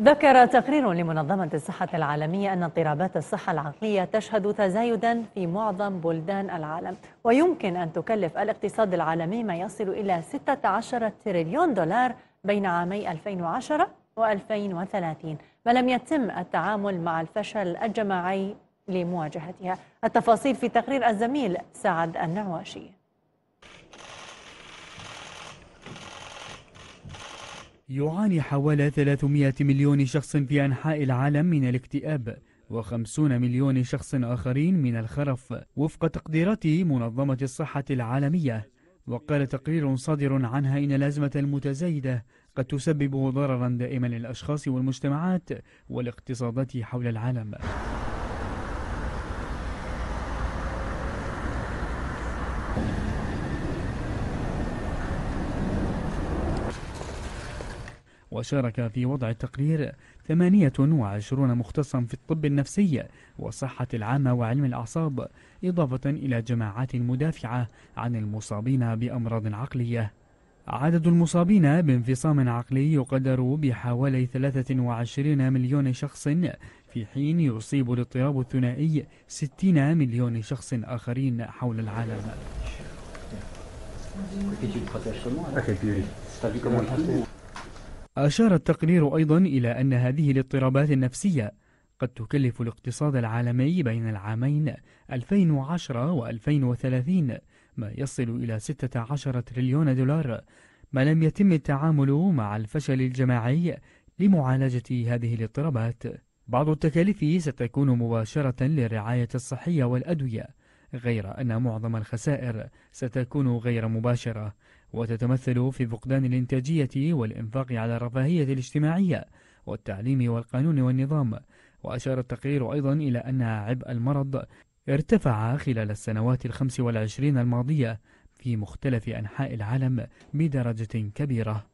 ذكر تقرير لمنظمة الصحة العالمية أن اضطرابات الصحة العقلية تشهد تزايدا في معظم بلدان العالم ويمكن أن تكلف الاقتصاد العالمي ما يصل إلى 16 تريليون دولار بين عامي 2010 و2030 ما لم يتم التعامل مع الفشل الجماعي لمواجهتها التفاصيل في تقرير الزميل سعد النعواشي يعاني حوالي 300 مليون شخص في أنحاء العالم من الاكتئاب و50 مليون شخص آخرين من الخرف وفق تقديرات منظمة الصحة العالمية وقال تقرير صادر عنها إن الأزمة المتزايدة قد تسبب ضررا دائما للأشخاص والمجتمعات والاقتصادات حول العالم وشارك في وضع التقرير 28 مختصا في الطب النفسي والصحة العامة وعلم الأعصاب إضافة إلى جماعات مدافعة عن المصابين بأمراض عقلية عدد المصابين بانفصام عقلي يقدر بحوالي 23 مليون شخص في حين يصيب الاضطراب الثنائي 60 مليون شخص آخرين حول العالم أشار التقرير أيضا إلى أن هذه الاضطرابات النفسية قد تكلف الاقتصاد العالمي بين العامين 2010 و 2030 ما يصل إلى 16 تريليون دولار ما لم يتم التعامل مع الفشل الجماعي لمعالجة هذه الاضطرابات بعض التكاليف ستكون مباشرة للرعاية الصحية والأدوية غير أن معظم الخسائر ستكون غير مباشرة وتتمثل في فقدان الإنتاجية والإنفاق على الرفاهية الاجتماعية والتعليم والقانون والنظام وأشار التقرير أيضا إلى أن عبء المرض ارتفع خلال السنوات الخمس والعشرين الماضية في مختلف أنحاء العالم بدرجة كبيرة